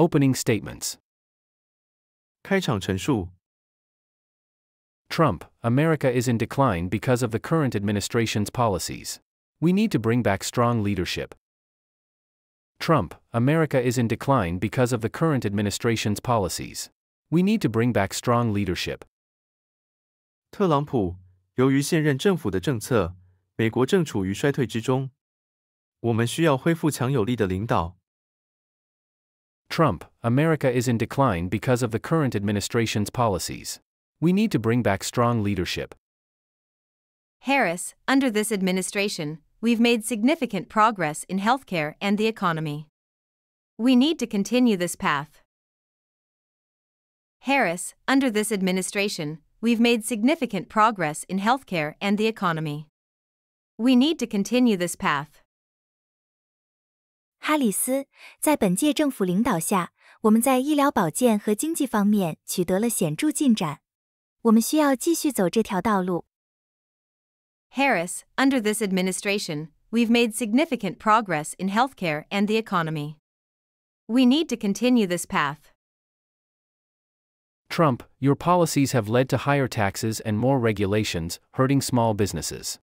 Opening statements. 开场陈述 Trump, America is in decline because of the current administration's policies. We need to bring back strong leadership. Trump, America is in decline because of the current administration's policies. We need to bring back strong leadership. 特朗普，由于现任政府的政策，美国正处于衰退之中。我们需要恢复强有力的领导。Trump, America is in decline because of the current administration's policies. We need to bring back strong leadership. Harris, under this administration, we've made significant progress in healthcare and the economy. We need to continue this path. Harris, under this administration, we've made significant progress in healthcare and the economy. We need to continue this path. 哈里斯，在本届政府领导下，我们在医疗保健和经济方面取得了显著进展。我们需要继续走这条道路。Harris, under this administration, we've made significant progress in healthcare and the economy. We need to continue this path. Trump, your policies have led to higher taxes and more regulations, hurting small businesses.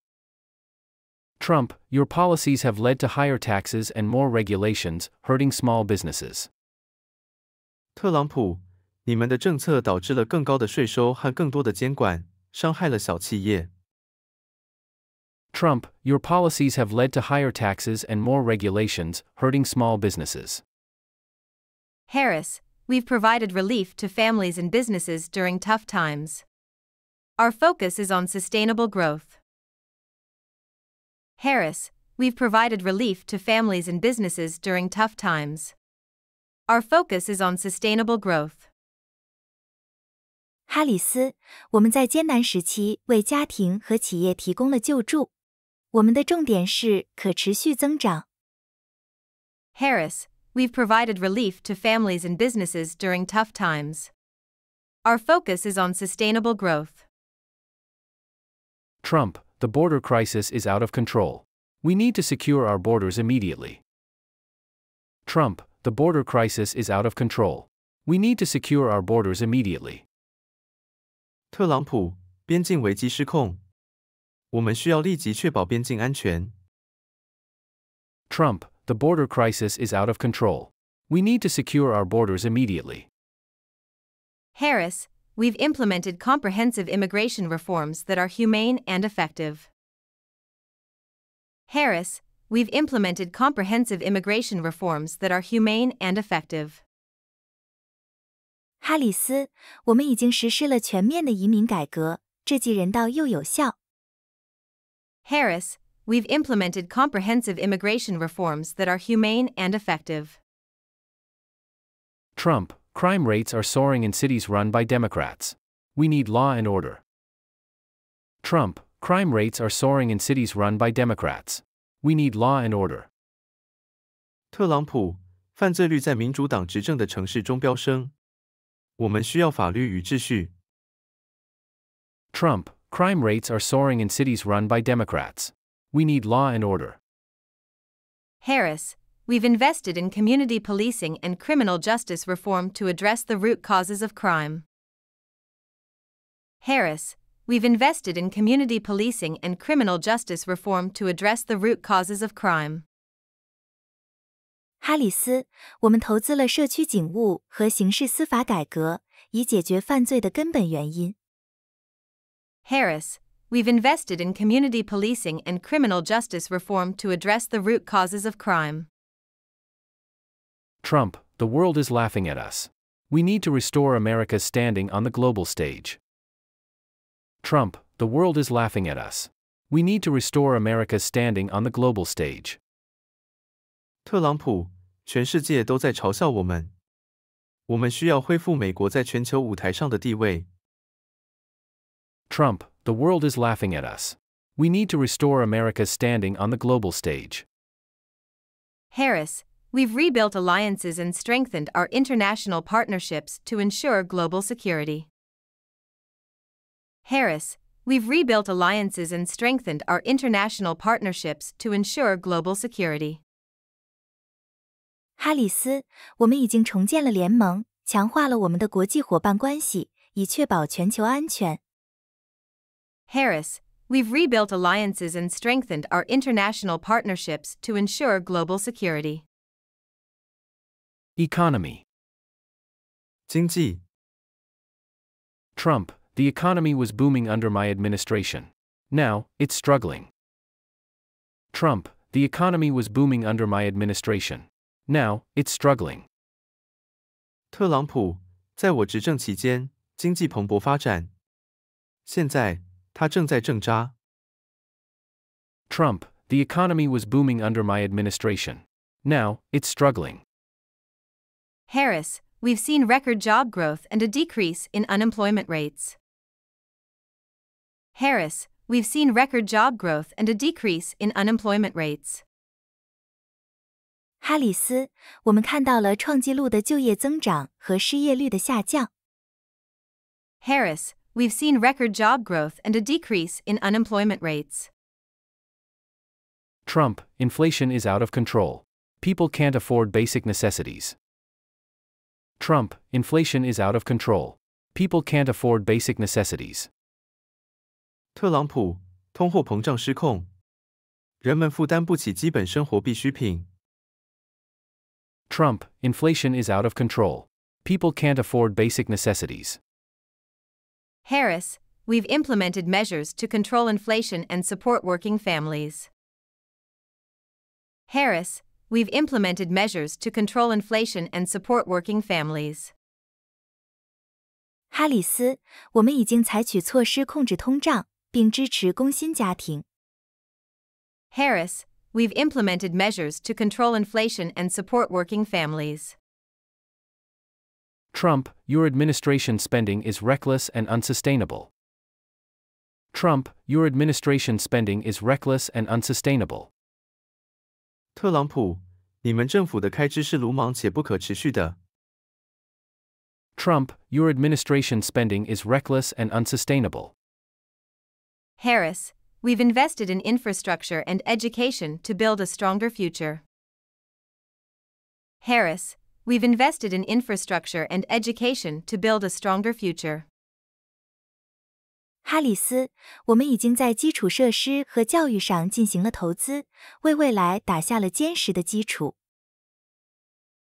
Trump, your policies have led to higher taxes and more regulations, hurting small businesses. 特朗普，你们的政策导致了更高的税收和更多的监管，伤害了小企业。Trump, your policies have led to higher taxes and more regulations, hurting small businesses. Harris, we've provided relief to families and businesses during tough times. Our focus is on sustainable growth. Harris, we've provided relief to families and businesses during tough times. Our focus is on sustainable growth. 哈里斯，我们在艰难时期为家庭和企业提供了救助。我们的重点是可持续增长。Harris, we've provided relief to families and businesses during tough times. Our focus is on sustainable growth. Trump, the border crisis is out of control. We need to secure our borders immediately. Trump, the border crisis is out of control. We need to secure our borders immediately. 特朗普，边境危机失控，我们需要立即确保边境安全。Trump, the border crisis is out of control. We need to secure our borders immediately. Harris, we've implemented comprehensive immigration reforms that are humane and effective. Harris, we've implemented comprehensive immigration reforms that are humane and effective. 哈里斯，我们已经实施了全面的移民改革，这既人道又有效。Harris, we've implemented comprehensive immigration reforms that are humane and effective. Trump, Crime rates are soaring in cities run by Democrats. We need law and order. Trump, crime rates are soaring in cities run by Democrats. We need law and order. Trump. crime rates are soaring in cities run by Democrats. We need law and order. Harris, we've invested in community policing and criminal justice reform to address the root causes of crime. Harris, we've invested in community policing and criminal justice reform to address the root causes of crime. 哈里斯，我们投资了社区警务和刑事司法改革，以解决犯罪的根本原因。Harris, we've invested in community policing and criminal justice reform to address the root causes of crime. Trump, the world is laughing at us. We need to restore America's standing on the global stage. Trump, the world is laughing at us. We need to restore America's standing on the global stage. 特朗普，全世界都在嘲笑我们。我们需要恢复美国在全球舞台上的地位。Trump, the world is laughing at us. We need to restore America's standing on the global stage. Harris, We've rebuilt alliances and strengthened our international partnerships to ensure global security. Harris, we've rebuilt alliances and strengthened our international partnerships to ensure global security. 哈里斯，我们已经重建了联盟，强化了我们的国际伙伴关系，以确保全球安全。Harris, we've rebuilt alliances and strengthened our international partnerships to ensure global security. Economy 经济 Trump, the economy was booming under my administration. Now, it's struggling. Trump, the economy was booming under my administration. Now, it's struggling. 特朗普在我执政期间，经济蓬勃发展。现在，它正在挣扎。Trump, the economy was booming under my administration. Now, it's struggling. Harris, we've seen record job growth and a decrease in unemployment rates. Harris, we've seen record job growth and a decrease in unemployment rates. 哈里斯，我们看到了创纪录的就业增长和失业率的下降。Harris, we've seen record job growth and a decrease in unemployment rates. Trump, inflation is out of control. People can't afford basic necessities. Trump, inflation is out of control. People can't afford basic necessities. Trump, inflation is out of control. People can't afford basic necessities. Harris, we've implemented measures to control inflation and support working families. Harris, we've implemented measures to control inflation and support working families. 哈里斯，我们已经采取措施控制通胀，并支持工薪家庭。Harris, we've implemented measures to control inflation and support working families. Trump, your administration spending is reckless and unsustainable. Trump, your administration spending is reckless and unsustainable. 特朗普，你们政府的开支是鲁莽且不可持续的。Trump, your administration spending is reckless and unsustainable. Harris, we've invested in infrastructure and education to build a stronger future. Harris, we've invested in infrastructure and education to build a stronger future. 哈里斯，我们已经在基础设施和教育上进行了投资，为未来打下了坚实的基础。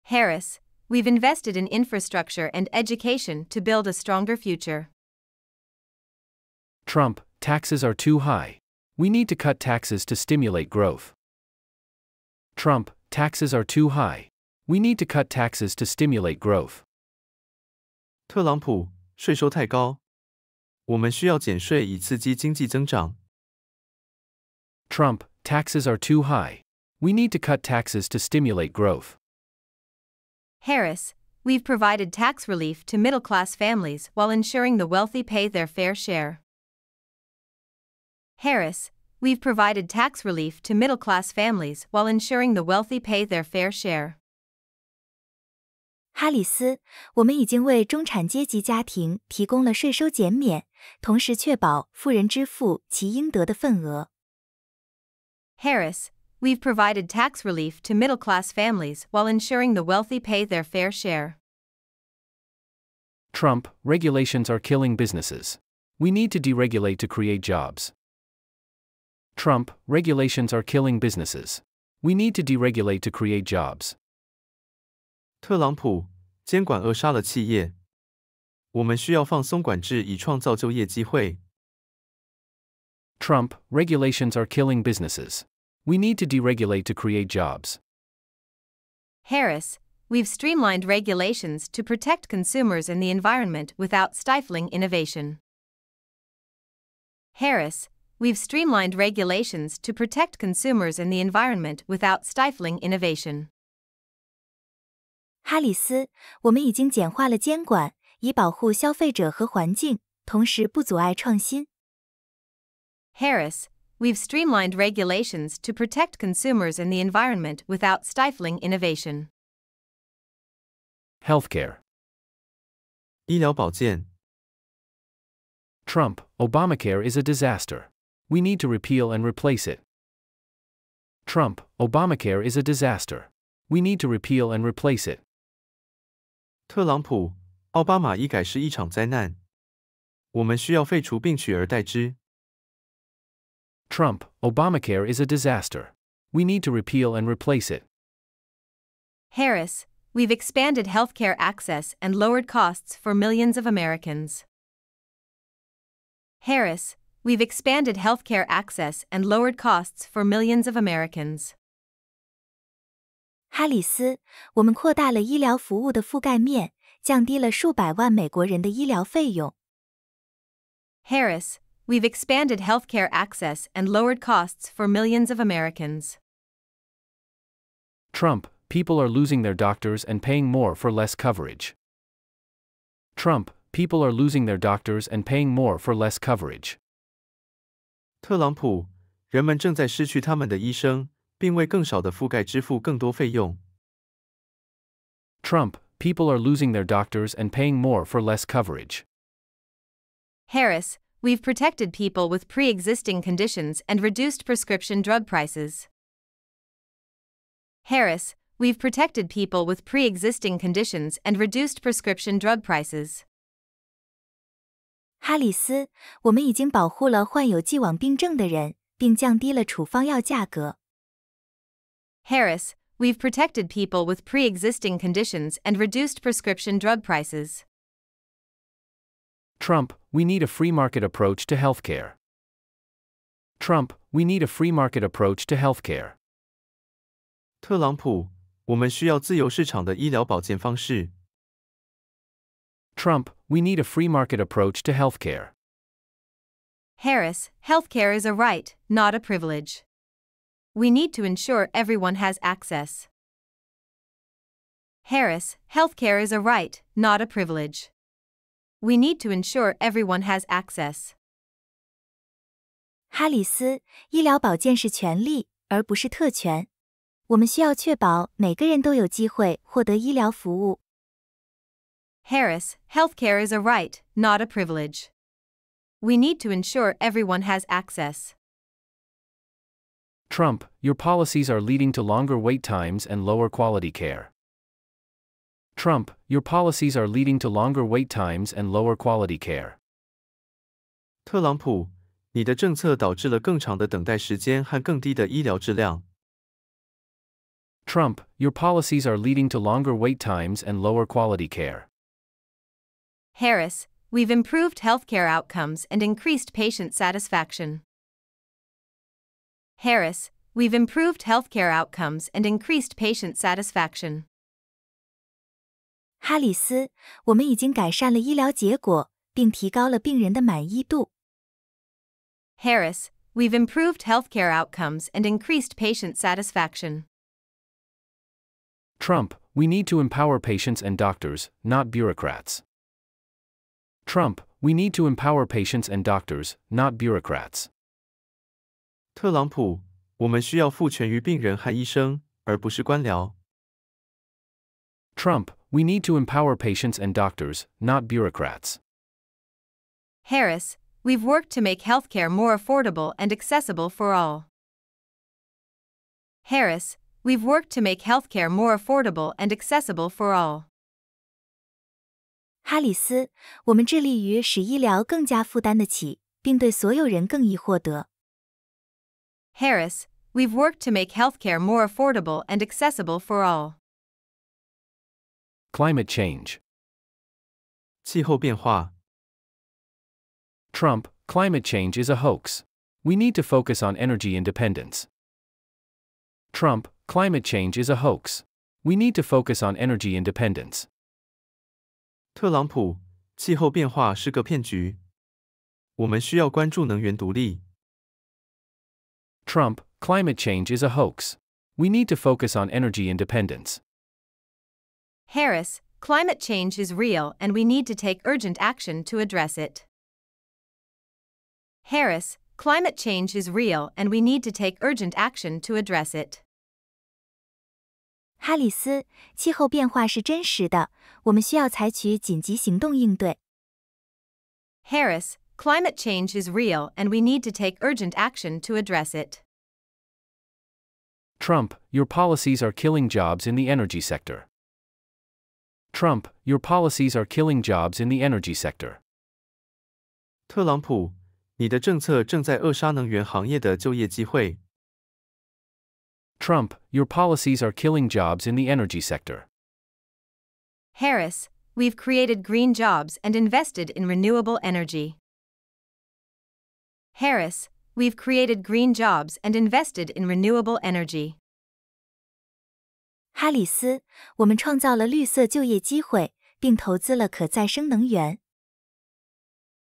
Harris, we've invested in infrastructure and education to build a stronger future. Trump, taxes are too high. We need to cut taxes to stimulate growth. Trump, taxes are too high. We need to cut taxes to stimulate growth. 特朗普，税收太高。我们需要减税以刺激经济增长。Trump, taxes are too high. We need to cut taxes to stimulate growth. Harris, we've provided tax relief to middle class families while ensuring the wealthy pay their fair share. Harris, we've provided tax relief to middle class families while ensuring the wealthy pay their fair share. 哈里斯，我们已经为中产阶级家庭提供了税收减免，同时确保富人支付其应得的份额。Harris, we've provided tax relief to middle class families while ensuring the wealthy pay their fair share. Trump, regulations are killing businesses. We need to deregulate to create jobs. Trump, regulations are killing businesses. We need to deregulate to create jobs. 特朗普监管扼杀了企业，我们需要放松管制以创造就业机会。Trump, regulations are killing businesses. We need to deregulate to create jobs. Harris, we've streamlined regulations to protect consumers and the environment without stifling innovation. Harris, we've streamlined regulations to protect consumers and the environment without stifling innovation. 哈里斯，我们已经简化了监管，以保护消费者和环境，同时不阻碍创新。Harris, we've streamlined regulations to protect consumers and the environment without stifling innovation. Healthcare. 医疗保健. Trump, Obamacare is a disaster. We need to repeal and replace it. Trump, Obamacare is a disaster. We need to repeal and replace it. 特朗普、奥巴马医改是一场灾难，我们需要废除并取而代之。Trump, Obamacare is a disaster. We need to repeal and replace it. Harris, we've expanded healthcare access and lowered costs for millions of Americans. Harris, we've expanded healthcare access and lowered costs for millions of Americans. 哈里斯，我们扩大了医疗服务的覆盖面，降低了数百万美国人的医疗费用。Harris, we've expanded healthcare access and lowered costs for millions of Americans. Trump, people are losing their doctors and paying more for less coverage. Trump, people are losing their doctors and paying more for less coverage. 特朗普，人们正在失去他们的医生，并为更少的覆盖支付更多费用。Trump, people are losing their doctors and paying more for less coverage. Harris, we've protected people with pre existing conditions and reduced prescription drug prices. Harris, we've protected people with pre existing conditions and reduced prescription drug prices. 哈里斯，我们已经保护了患有既往病症的人，并降低了处方药价格。Harris, we've protected people with pre existing conditions and reduced prescription drug prices. Trump, we need a free market approach to healthcare. Trump, we need a free market approach to healthcare. 特朗普，我们需要自由市场的医疗保健方式。Trump, we need a free market approach to healthcare. Harris, healthcare is a right, not a privilege we need to ensure everyone has access. Harris, healthcare is a right, not a privilege. We need to ensure everyone has access. 哈里斯，医疗保健是权利，而不是特权。我们需要确保每个人都有机会获得医疗服务。Harris, healthcare is a right, not a privilege. We need to ensure everyone has access. Trump, your policies are leading to longer wait times and lower quality care. Trump, your policies are leading to longer wait times and lower quality care. 特朗普，你的政策导致了更长的等待时间和更低的医疗质量。Trump, your policies are leading to longer wait times and lower quality care. Harris, we've improved healthcare outcomes and increased patient satisfaction. Harris, we've improved healthcare outcomes and increased patient satisfaction. 哈里斯，我们已经改善了医疗结果，并提高了病人的满意度。Harris, we've improved healthcare outcomes and increased patient satisfaction. Trump, we need to empower patients and doctors, not bureaucrats. Trump, we need to empower patients and doctors, not bureaucrats. 特朗普，我们需要赋权于病人和医生，而不是官僚。Trump, we need to empower patients and doctors, not bureaucrats. Harris, we've worked to make healthcare more affordable and accessible for all. Harris, we've worked to make healthcare more affordable and accessible for all. 哈里斯，我们致力于使医疗更加负担得起，并对所有人更易获得。Harris, we've worked to make healthcare more affordable and accessible for all. Climate change. 气候变化. Trump, climate change is a hoax. We need to focus on energy independence. Trump, climate change is a hoax. We need to focus on energy independence. Trump, climate change is a hoax. We need to focus on energy independence. Harris, climate change is real and we need to take urgent action to address it. Harris, climate change is real and we need to take urgent action to address it. 哈里斯，气候变化是真实的，我们需要采取紧急行动应对。Harris, Climate change is real and we need to take urgent action to address it. Trump, your policies are killing jobs in the energy sector. Trump, your policies are killing jobs in the energy sector. 特朗普，你的政策正在扼杀能源行业的就业机会。Trump, your policies are killing jobs in the energy sector. Harris, we've created green jobs and invested in renewable energy. Harris, we've created green jobs and invested in renewable energy. 哈里斯，我们创造了绿色就业机会，并投资了可再生能源。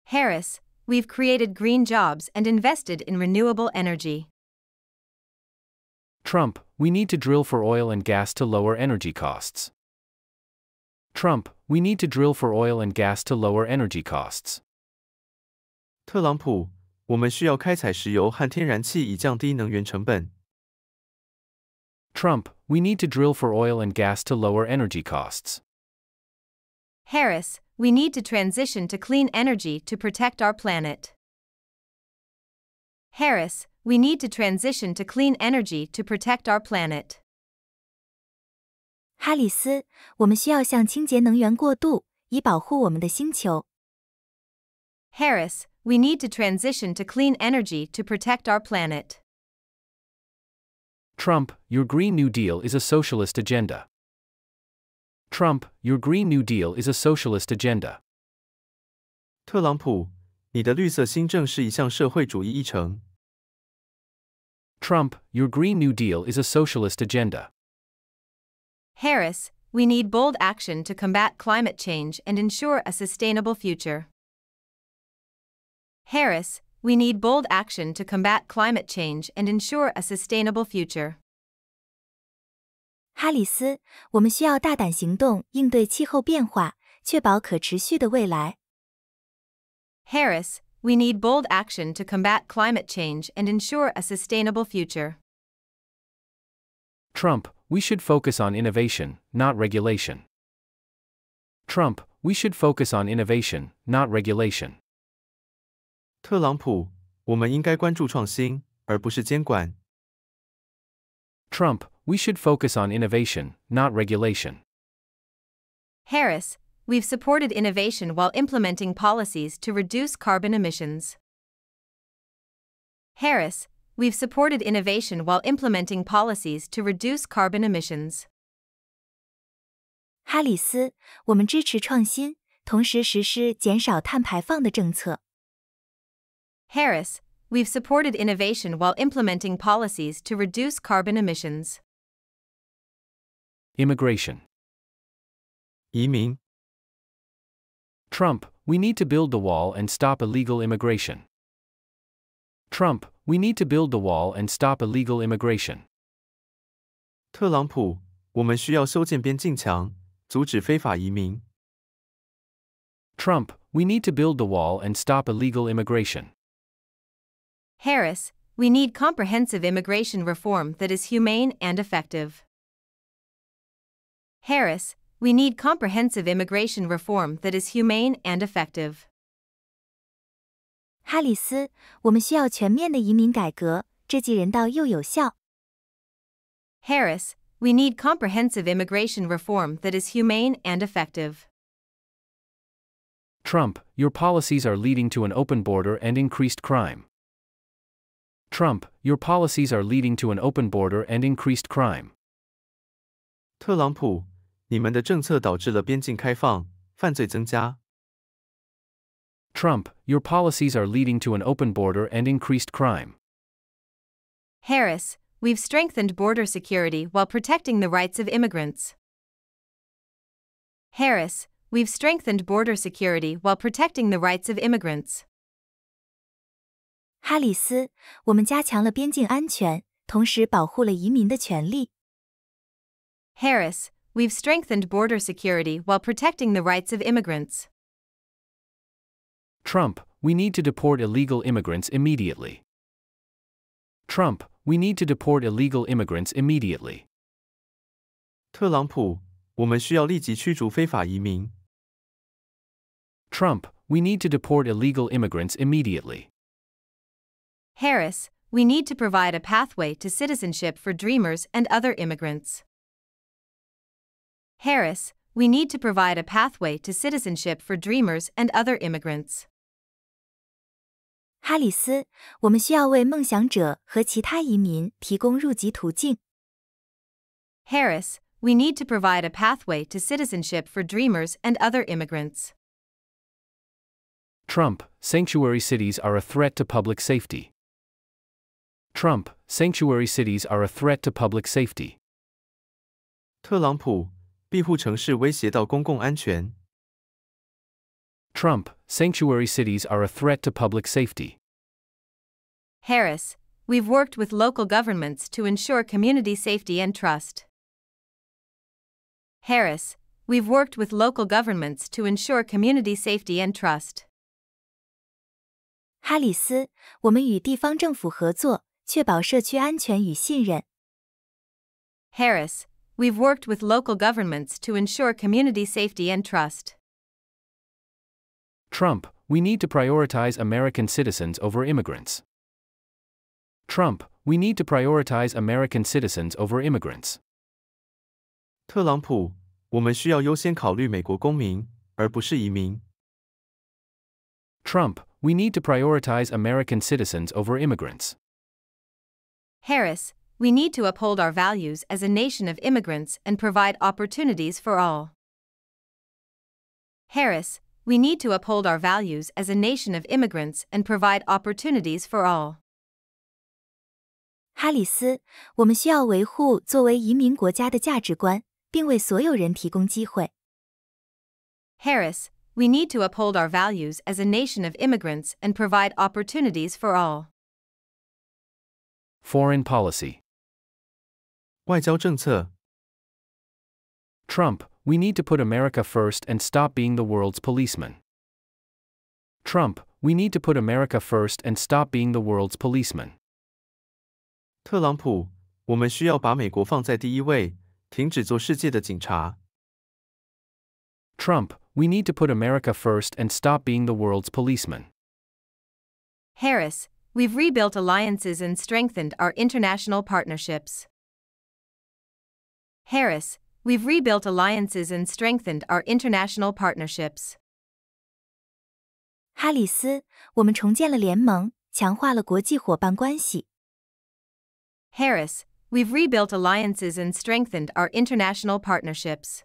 Harris, we've created green jobs and invested in renewable energy. Trump, we need to drill for oil and gas to lower energy costs. Trump, we need to drill for oil and gas to lower energy costs. 特朗普,我们需要开采石油和天然气以降低能源成本。Trump, we need to drill for oil and gas to lower energy costs. Harris, we need to transition to clean energy to protect our planet. Harris, we need to transition to clean energy to protect our planet. 哈里斯，我们需要向清洁能源过渡，以保护我们的星球。Harris, we need to transition to clean energy to protect our planet. Trump, your Green New Deal is a socialist agenda. Trump, your Green New Deal is a socialist agenda. 特朗普，你的绿色新政是一项社会主义议程。Trump, your Green New Deal is a socialist agenda. Harris, we need bold action to combat climate change and ensure a sustainable future. Harris, we need bold action to combat climate change and ensure a sustainable future. 哈里斯，我们需要大胆行动，应对气候变化，确保可持续的未来。Harris, we need bold action to combat climate change and ensure a sustainable future. Trump, we should focus on innovation, not regulation. Trump, we should focus on innovation, not regulation. 特朗普，我们应该关注创新，而不是监管。Trump, we should focus on innovation, not regulation. Harris, we've supported innovation while implementing policies to reduce carbon emissions. Harris, we've supported innovation while implementing policies to reduce carbon emissions. 哈里斯，我们支持创新，同时实施减少碳排放的政策。Harris, we've supported innovation while implementing policies to reduce carbon emissions. Immigration. 移民. Trump, we need to build the wall and stop illegal immigration. Trump, we need to build the wall and stop illegal immigration. Trump, we need to build the wall and stop illegal immigration. Harris, we need comprehensive immigration reform that is humane and effective. Harris, we need comprehensive immigration reform that is humane and effective. 哈里斯，我们需要全面的移民改革，这既人道又有效。Harris, we need comprehensive immigration reform that is humane and effective. Trump, your policies are leading to an open border and increased crime. Trump, your policies are leading to an open border and increased crime. 特朗普，你们的政策导致了边境开放，犯罪增加。Trump, your policies are leading to an open border and increased crime. Harris, we've strengthened border security while protecting the rights of immigrants. Harris, we've strengthened border security while protecting the rights of immigrants. 哈里斯，我们加强了边境安全，同时保护了移民的权利。Harris, we've strengthened border security while protecting the rights of immigrants. Trump, we need to deport illegal immigrants immediately. Trump, we need to deport illegal immigrants immediately. 特朗普，我们需要立即驱逐非法移民。Trump, we need to deport illegal immigrants immediately. Harris, we need to provide a pathway to citizenship for dreamers and other immigrants. Harris, we need to provide a pathway to citizenship for dreamers and other immigrants. 哈里斯，我们需要为梦想者和其他移民提供入籍途径。Harris, we need to provide a pathway to citizenship for dreamers and other immigrants. Trump, sanctuary cities are a threat to public safety. Trump, sanctuary cities are a threat to public safety. Trump: sanctuary cities are a threat to public safety. Harris, we've worked with local governments to ensure community safety and trust. Harris, we've worked with local governments to ensure community safety and trust. 哈里斯，我们与地方政府合作，确保社区安全与信任。Harris, we've worked with local governments to ensure community safety and trust. Trump, we need to prioritize American citizens over immigrants. Trump, we need to prioritize American citizens over immigrants. 特朗普，我们需要优先考虑美国公民，而不是移民。Trump, we need to prioritize American citizens over immigrants. Harris, we need to uphold our values as a nation of immigrants and provide opportunities for all. Harris, we need to uphold our values as a nation of immigrants and provide opportunities for all. 哈里斯，我们需要维护作为移民国家的价值观，并为所有人提供机会。Harris, we need to uphold our values as a nation of immigrants and provide opportunities for all. Foreign policy. 外交政策. Trump, we need to put America first and stop being the world's policeman. Trump, we need to put America first and stop being the world's policeman. Trump, we need to put America first and stop being the world's policeman. Harris, we've rebuilt alliances and strengthened our international partnerships. Harris, we've rebuilt alliances and strengthened our international partnerships. 哈里斯，我们重建了联盟，强化了国际伙伴关系。Harris, we've rebuilt alliances and strengthened our international partnerships.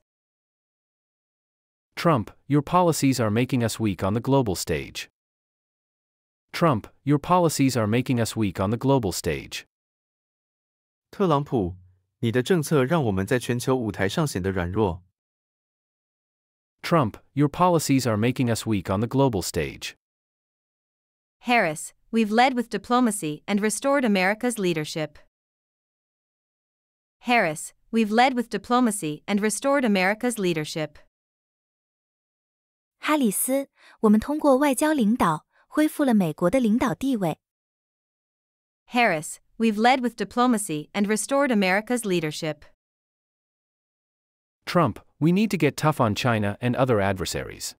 Trump, your policies are making us weak on the global stage. Trump, your policies are making us weak on the global stage. Trump, your policies are making us weak on the global stage. Harris, we've led with diplomacy and restored America's leadership. Harris, we've led with diplomacy and restored America's leadership. 哈里斯，我们通过外交领导恢复了美国的领导地位。Harris, we've led with diplomacy and restored America's leadership. Trump, we need to get tough on China and other adversaries.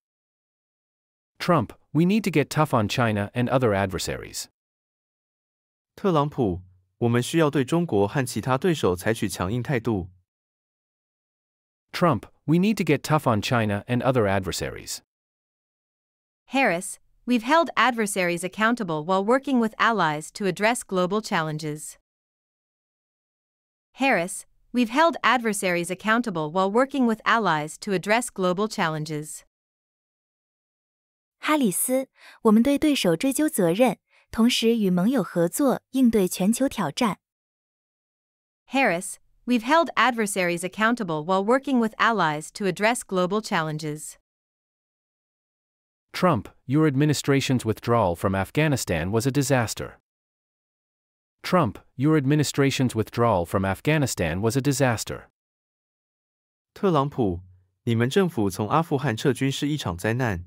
Trump, we need to get tough on China and other adversaries. 特朗普，我们需要对中国和其他对手采取强硬态度。Trump, we need to get tough on China and other adversaries. Harris, we've held adversaries accountable while working with allies to address global challenges. Harris, we've held adversaries accountable while working with allies to address global challenges. 哈里斯，我们对对手追究责任，同时与盟友合作应对全球挑战。Harris, we've held adversaries accountable while working with allies to address global challenges. Trump, your administration's withdrawal from Afghanistan was a disaster. Trump, your administration's withdrawal from Afghanistan was a disaster. 特朗普，你们政府从阿富汗撤军是一场灾难。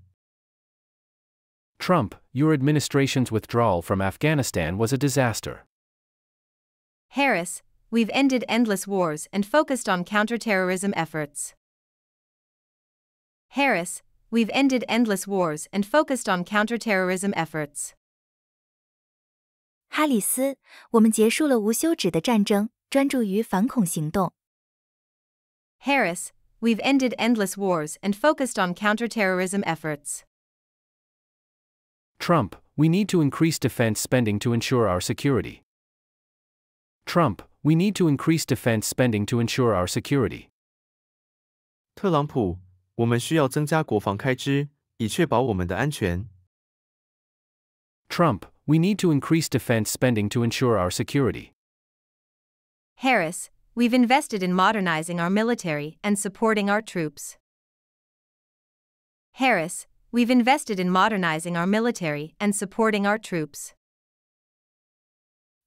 Trump, your administration's withdrawal from Afghanistan was a disaster. Harris, we've ended endless wars and focused on counterterrorism efforts. Harris, we've ended endless wars and focused on counterterrorism efforts. 哈里斯，我们结束了无休止的战争，专注于反恐行动。Harris, we've ended endless wars and focused on counterterrorism efforts. Trump, we need to increase defense spending to ensure our security. Trump, we need to increase defense spending to ensure our security. 特朗普,我们需要增加国防开支，以确保我们的安全。Trump, we need to increase defense spending to ensure our security. Harris, we've invested in modernizing our military and supporting our troops. Harris, we've invested in modernizing our military and supporting our troops.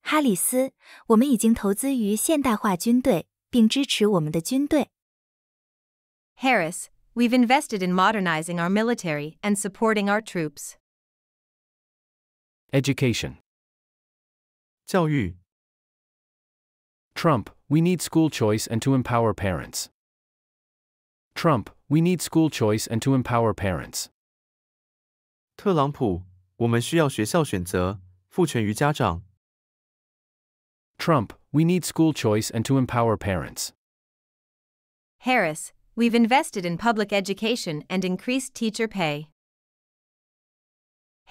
哈里斯，我们已经投资于现代化军队，并支持我们的军队。Harris, we've invested in modernizing our military and supporting our troops. Education 教育 Trump, we need school choice and to empower parents. Trump, we need school choice and to empower parents. Trump, we need school choice and to empower parents. Harris, We've invested in public education and increased teacher pay.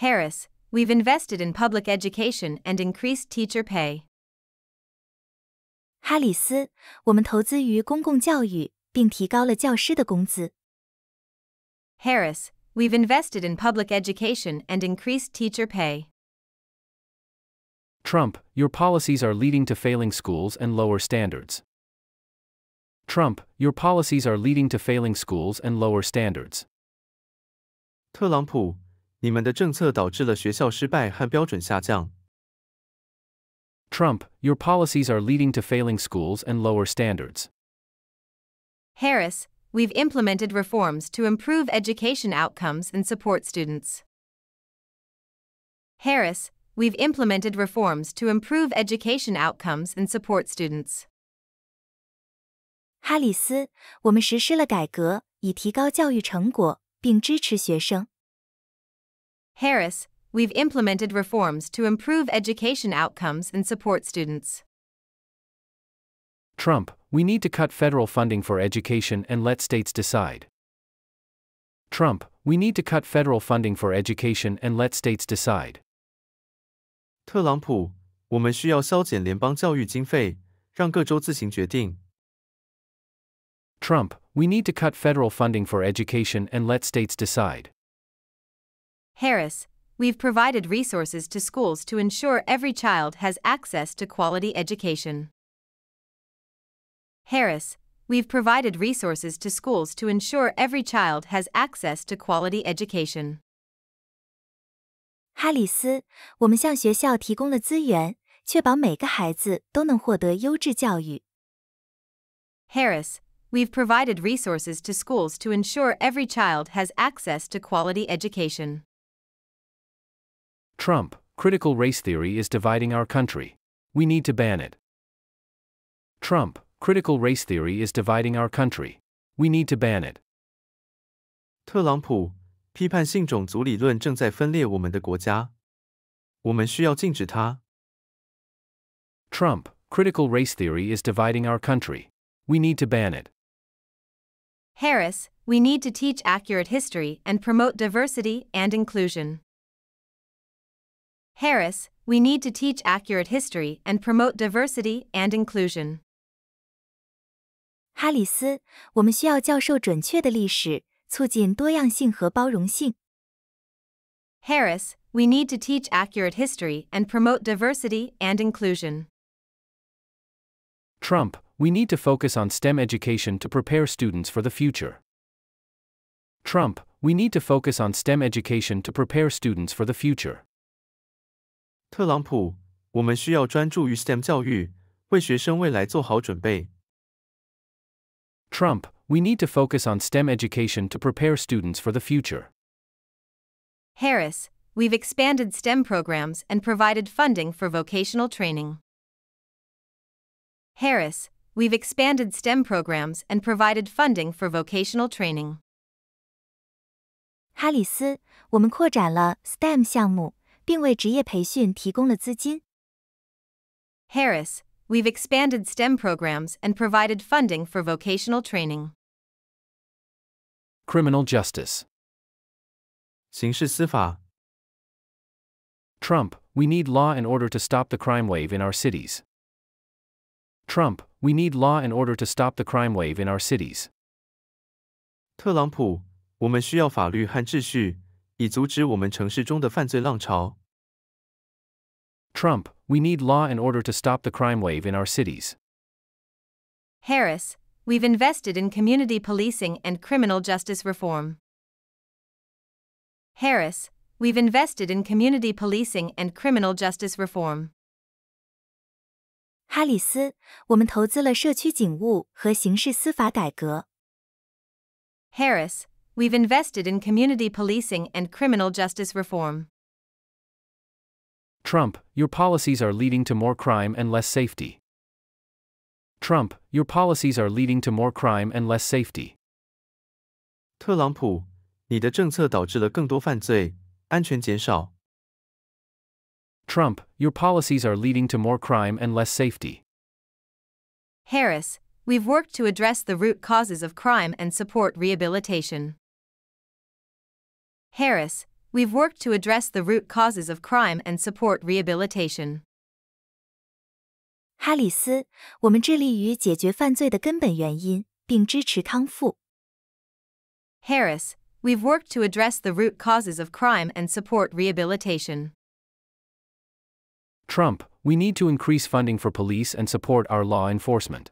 Harris, we've invested in public education and increased teacher pay. 哈里斯，我们投资于公共教育，并提高了教师的工资。Harris, we've invested in public education and increased teacher pay. Trump, your policies are leading to failing schools and lower standards. Trump, your policies are leading to failing schools and lower standards. Trump, your policies are leading to failing schools and lower standards. Harris, we've implemented reforms to improve education outcomes and support students. Harris, we've implemented reforms to improve education outcomes and support students. 哈里斯，我们实施了改革，以提高教育成果，并支持学生。Harris, we've implemented reforms to improve education outcomes and support students. Trump, we need to cut federal funding for education and let states decide. Trump, we need to cut federal funding for education and let states decide. 特朗普，我们需要削减联邦教育经费，让各州自行决定。Trump, we need to cut federal funding for education and let states decide. Harris, we've provided resources to schools to ensure every child has access to quality education. Harris, we've provided resources to schools to ensure every child has access to quality education. 哈里斯，我们向学校提供了资源，确保每个孩子都能获得优质教育。Harris, we've provided resources to schools to ensure every child has access to quality education. Trump, critical race theory is dividing our country. We need to ban it. Trump, critical race theory is dividing our country. We need to ban it. 特朗普批判性种族理论正在分裂我们的国家，我们需要禁止它。Trump, critical race theory is dividing our country. We need to ban it. Harris, we need to teach accurate history and promote diversity and inclusion. Harris, we need to teach accurate history and promote diversity and inclusion. 哈里斯，我们需要教授准确的历史，促进多样性和包容性。Harris, we need to teach accurate history and promote diversity and inclusion. Trump, we need to focus on STEM education to prepare students for the future. Trump, we need to focus on STEM education to prepare students for the future. 特朗普，我们需要专注于 STEM 教育，为学生未来做好准备。Trump, we need to focus on STEM education to prepare students for the future. Harris, we've expanded STEM programs and provided funding for vocational training. Harris, we've expanded STEM programs and provided funding for vocational training. 哈里斯，我们扩展了 STEM 项目，并为职业培训提供了资金。Harris, we've expanded STEM programs and provided funding for vocational training. Criminal justice. 刑事司法。Trump, we need law in order to stop the crime wave in our cities. Trump, we need law and order to stop the crime wave in our cities. 特朗普，我们需要法律和秩序，以阻止我们城市中的犯罪浪潮。Trump, we need law and order to stop the crime wave in our cities. Harris, we've invested in community policing and criminal justice reform. Harris, we've invested in community policing and criminal justice reform. 哈里斯，我们投资了社区警务和刑事司法改革。Harris, we've invested in community policing and criminal justice reform. Trump, your policies are leading to more crime and less safety. Trump, your policies are leading to more crime and less safety. 特朗普，你的政策导致了更多犯罪，安全减少，Trump, your policies are leading to more crime and less safety. Harris, we've worked to address the root causes of crime and support rehabilitation. Harris, we've worked to address the root causes of crime and support rehabilitation. 哈里斯，我们致力于解决犯罪的根本原因，并支持康复。Harris, we've worked to address the root causes of crime and support rehabilitation. Trump, we need to increase funding for police and support our law enforcement.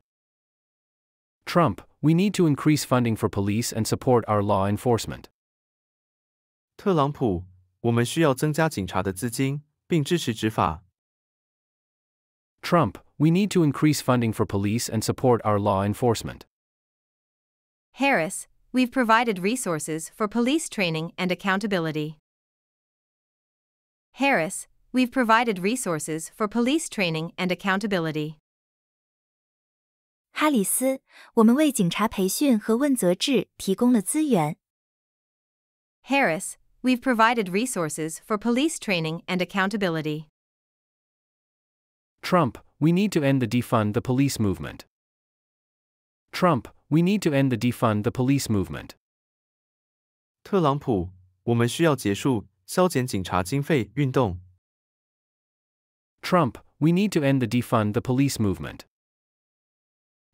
Trump, we need to increase funding for police and support our law enforcement. 特朗普，我们需要增加警察的资金，并支持执法。Trump, we need to increase funding for police and support our law enforcement. Harris, we've provided resources for police training and accountability. Harris, we've provided resources for police training and accountability. 哈里斯，我们为警察培训和问责制提供了资源。Harris, we've provided resources for police training and accountability. Trump, we need to end the defund the police movement. Trump, we need to end the defund the police movement. 特朗普，我们需要结束削减警察经费运动。Trump, we need to end the defund the police movement.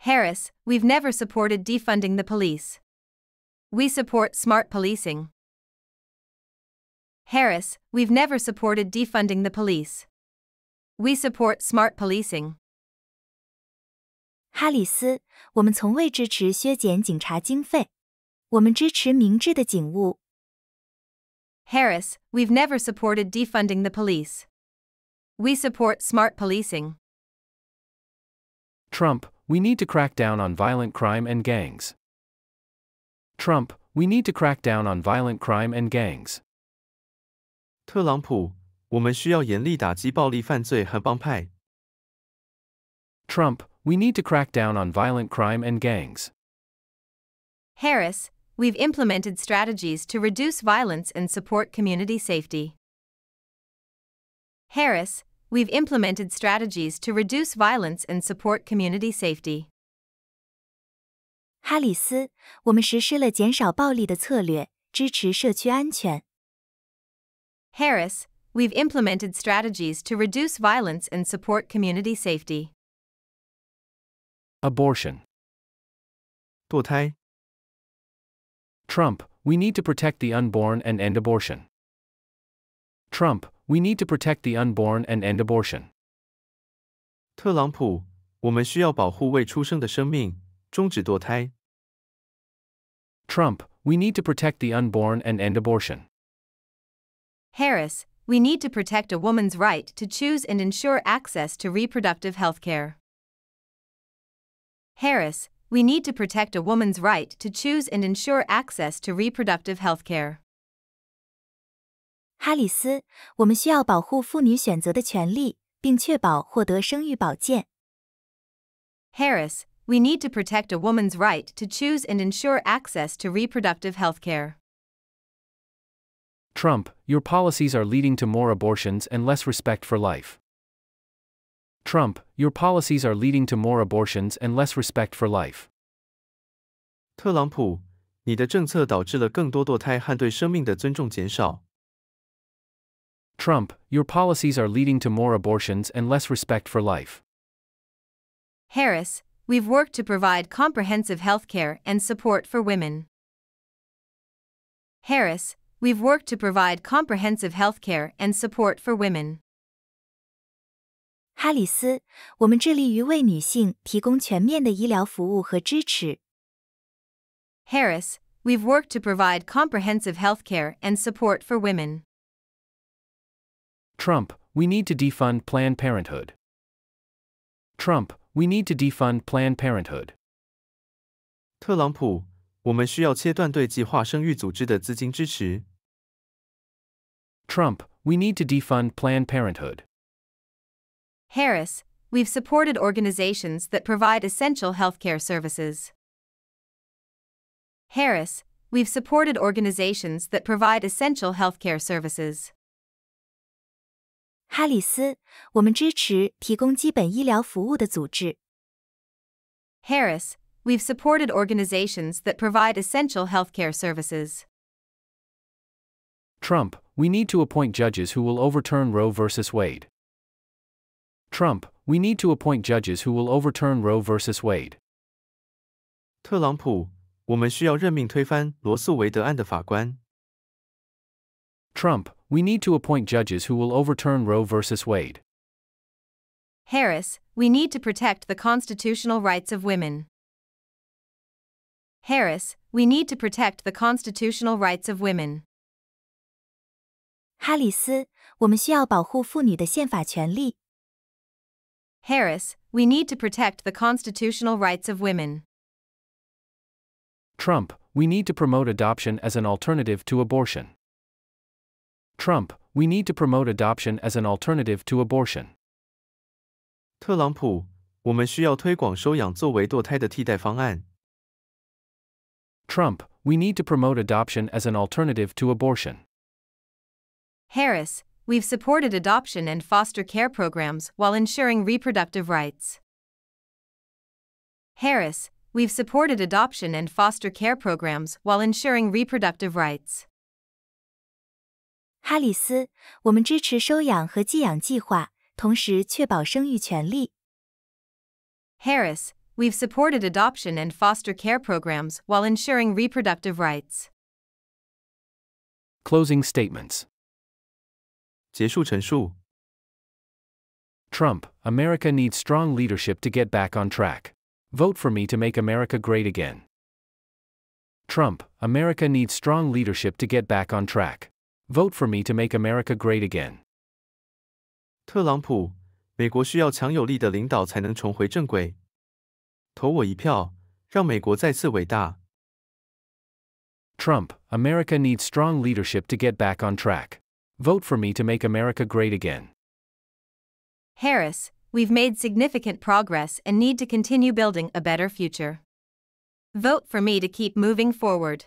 Harris, we've never supported defunding the police. We support smart policing. Harris, we've never supported defunding the police. We support smart policing. 哈里斯，我们从未支持削减警察经费，我们支持明智的警务。Harris, we've never supported defunding the police. We support smart policing. Trump, we need to crack down on violent crime and gangs. Trump, we need to crack down on violent crime and gangs. Trump, we need to crack down on violent crime and gangs. Harris, we've implemented strategies to reduce violence and support community safety. Harris, we've implemented strategies to reduce violence and support community safety. 哈里斯，我们实施了减少暴力的策略，支持社区安全。Harris, we've implemented strategies to reduce violence and support community safety. Abortion. Trump, we need to protect the unborn and end abortion. Trump, we need to protect the unborn and end abortion. Trump, we need to protect the unborn and end abortion. Harris, we need to protect a woman's right to choose and ensure access to reproductive health care. Harris, we need to protect a woman's right to choose and ensure access to reproductive health care. 哈里斯，我们需要保护妇女选择的权利，并确保获得生育保健。Harris, we need to protect a woman's right to choose and ensure access to reproductive health care. Trump, your policies are leading to more abortions and less respect for life. Trump, your policies are leading to more abortions and less respect for life. 特朗普，你的政策导致了更多堕胎和对生命的尊重减少。Trump, your policies are leading to more abortions and less respect for life. Harris, we've worked to provide comprehensive health care and support for women. Harris, we've worked to provide comprehensive health care and support for women. 哈里斯，我们致力于为女性提供全面的医疗服务和支持。Harris, we've worked to provide comprehensive health care and support for women. Trump, we need to defund Planned Parenthood. Trump, we need to defund Planned Parenthood. 特朗普，我们需要切断对计划生育组织的资金支持。Trump, we need to defund Planned Parenthood. Harris, we've supported organizations that provide essential healthcare services. Harris, we've supported organizations that provide essential healthcare services. 哈里斯，我们支持提供基本医疗服务的组织。Harris, we've supported organizations that provide essential healthcare services. Trump, we need to appoint judges who will overturn Roe v.ersus Wade. Trump, we need to appoint judges who will overturn Roe v.ersus Wade. 特朗普，我们需要任命推翻罗素韦德案的法官。Trump, we need to appoint judges who will overturn Roe v. Wade. Harris, we need to protect the constitutional rights of women. Harris, we need to protect the constitutional rights of women. 哈里斯，我们需要保护妇女的宪法权利。Harris, we need to protect the constitutional rights of women. Trump, we need to promote adoption as an alternative to abortion. Trump, we need to promote adoption as an alternative to abortion. Trump, we need to promote adoption as an alternative to abortion. Harris, we've supported adoption and foster care programs while ensuring reproductive rights. Harris, we've supported adoption and foster care programs while ensuring reproductive rights. 哈里斯，我们支持收养和寄养计划，同时确保生育权利。Harris, we've supported adoption and foster care programs while ensuring reproductive rights. Closing statements. 结束陈述。Trump, America needs strong leadership to get back on track. Vote for me to make America great again. Trump, America needs strong leadership to get back on track. Vote for me to make America great again. 特朗普，美国需要强有力的领导才能重回正轨。投我一票，让美国再次伟大。Trump, America needs strong leadership to get back on track. Vote for me to make America great again. Harris, we've made significant progress and need to continue building a better future. Vote for me to keep moving forward.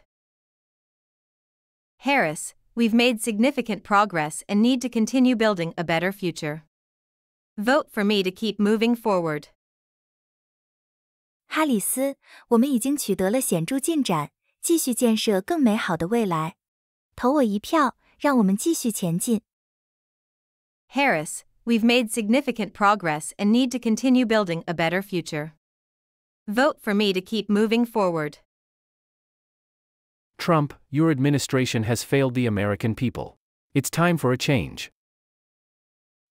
Harris, we've made significant progress and need to continue building a better future. Vote for me to keep moving forward. 哈里斯，我们已经取得了显著进展，继续建设更美好的未来。投我一票，让我们继续前进。Harris, we've made significant progress and need to continue building a better future. Vote for me to keep moving forward. Trump, your administration has failed the American people. It's time for a change.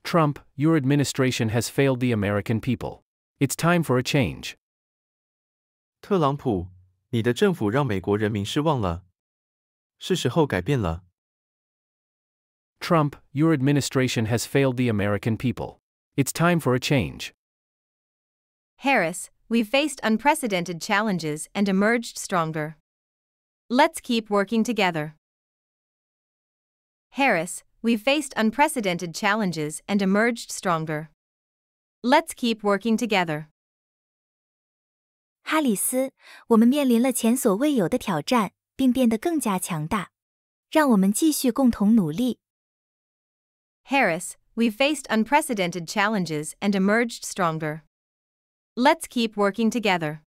Trump, your administration has failed the American people. It's time for a change. 特朗普，你的政府让美国人民失望了，是时候改变了。Trump, your administration has failed the American people. It's time for a change. Harris, we've faced unprecedented challenges and emerged stronger. Let's keep working together. Harris, we faced unprecedented challenges and emerged stronger. Let's keep working together. 哈里斯，我们面临了前所未有的挑战，并变得更加强大。让我们继续共同努力。Harris, we faced unprecedented challenges and emerged stronger. Let's keep working together.